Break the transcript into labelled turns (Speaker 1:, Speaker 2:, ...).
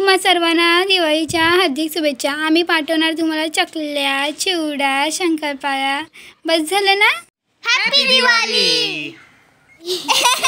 Speaker 1: तुम्हा सर्वांना दिवाळीच्या हार्दिक शुभेच्छा आम्मी पाठवणार तुम्हारा चकल्या चिवडा शंकरपाळ्या बस ना हॅपी दिवाळी